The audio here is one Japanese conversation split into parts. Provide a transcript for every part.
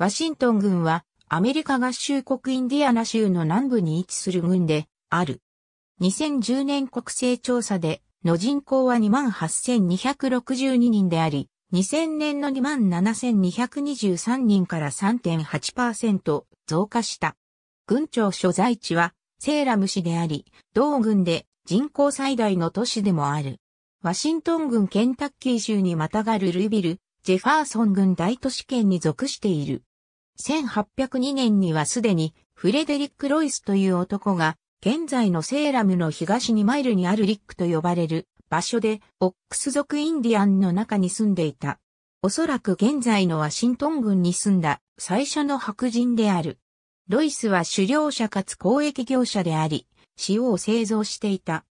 ワシントン軍はアメリカ合衆国インディアナ州の南部に位置する軍である。2010年国勢調査での人口は28,262人であり、2000年の27,223人から3.8%増加した。軍庁所在地はセーラム市であり、同軍で人口最大の都市でもある。ワシントン軍ケンタッキー州にまたがるルイビル、ジェファーソン軍大都市圏に属している。1802年にはすでにフレデリック・ロイスという男が、現在のセーラムの東2マイルにあるリックと呼ばれる場所で、オックス族インディアンの中に住んでいた。おそらく現在のワシントン郡に住んだ最初の白人である。ロイスは狩猟者かつ公益業者であり、塩を製造していた。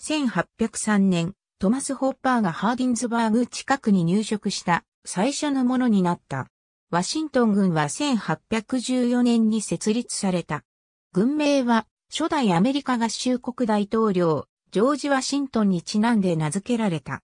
1803年、トマス・ホッパーがハーディンズバーグ近くに入植した最初のものになった。ワシントン軍は1814年に設立された。軍名は、初代アメリカ合衆国大統領、ジョージ・ワシントンにちなんで名付けられた。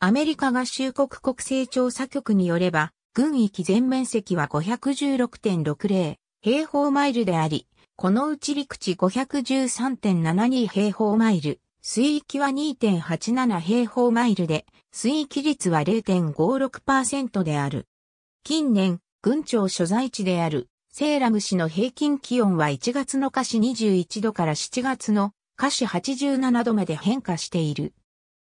アメリカ合衆国国勢調査局によれば、軍域全面積は516.60平方マイルであり、このうち陸地513.72平方マイル、水域は2.87平方マイルで、水域率は0.56%である。近年、郡庁所在地であるセーラム市の平均気温は1月の華氏21度から7月の華氏87度まで変化している。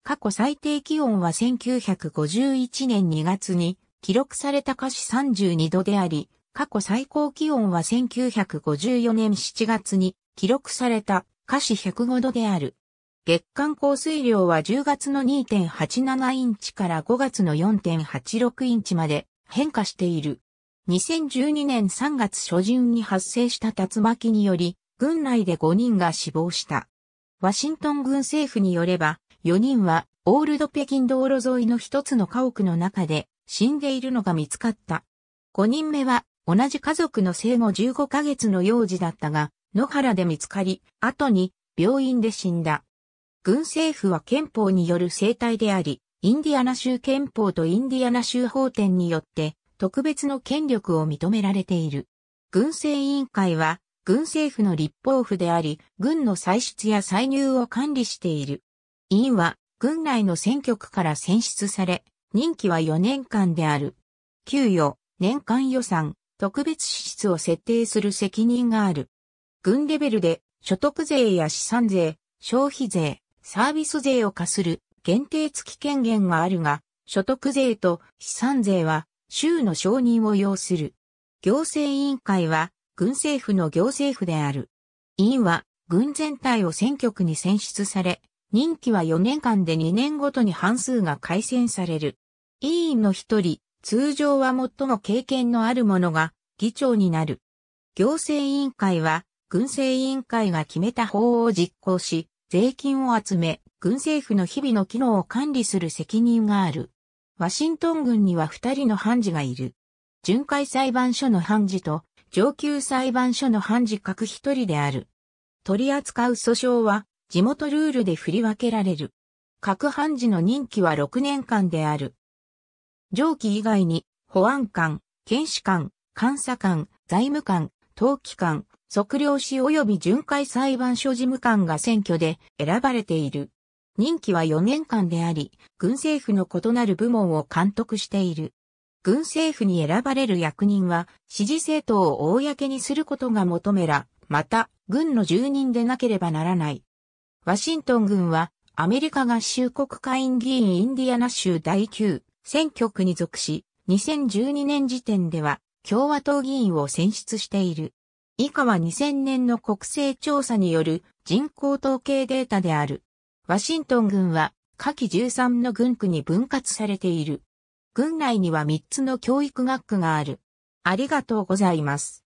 過去最低気温は1951年2月に記録された華氏32度であり、過去最高気温は1954年7月に記録された華氏105度である。月間降水量は10月の2.87インチから5月の4.86インチまで変化している。2012年3月初旬に発生した竜巻により、軍内で5人が死亡した。ワシントン軍政府によれば、4人はオールド北京道路沿いの一つの家屋の中で死んでいるのが見つかった。5人目は同じ家族の生後15ヶ月の幼児だったが、野原で見つかり、後に病院で死んだ。軍政府は憲法による生態であり、インディアナ州憲法とインディアナ州法典によって特別の権力を認められている。軍政委員会は軍政府の立法府であり、軍の歳出や歳入を管理している。委員は軍内の選挙区から選出され、任期は4年間である。給与、年間予算、特別支出を設定する責任がある。軍レベルで所得税や資産税、消費税、サービス税を課する限定付き権限があるが、所得税と資産税は州の承認を要する。行政委員会は軍政府の行政府である。委員は軍全体を選挙区に選出され、任期は4年間で2年ごとに半数が改選される。委員の一人、通常は最も経験のある者が議長になる。行政委員会は、軍政委員会が決めた法を実行し、税金を集め、軍政府の日々の機能を管理する責任がある。ワシントン軍には二人の判事がいる。巡回裁判所の判事と上級裁判所の判事各一人である。取り扱う訴訟は地元ルールで振り分けられる。各判事の任期は6年間である。上記以外に保安官、検視官、監査官、財務官、登記官、測量士及び巡回裁判所事務官が選挙で選ばれている。任期は4年間であり、軍政府の異なる部門を監督している。軍政府に選ばれる役人は、支持政党を公にすることが求めら、また、軍の住人でなければならない。ワシントン軍は、アメリカ合衆国会院議員インディアナ州第9選挙区に属し、2012年時点では共和党議員を選出している。以下は2000年の国勢調査による人口統計データである。ワシントン軍は下記13の軍区に分割されている。軍内には3つの教育学区がある。ありがとうございます。